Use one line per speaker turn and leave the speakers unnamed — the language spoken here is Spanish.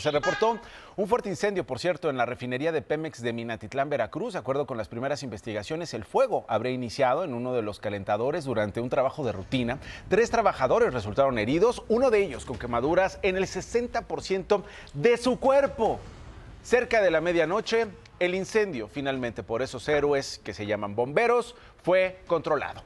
Se reportó un fuerte incendio, por cierto, en la refinería de Pemex de Minatitlán, Veracruz. De acuerdo con las primeras investigaciones, el fuego habría iniciado en uno de los calentadores durante un trabajo de rutina. Tres trabajadores resultaron heridos, uno de ellos con quemaduras en el 60% de su cuerpo. Cerca de la medianoche, el incendio finalmente por esos héroes que se llaman bomberos fue controlado.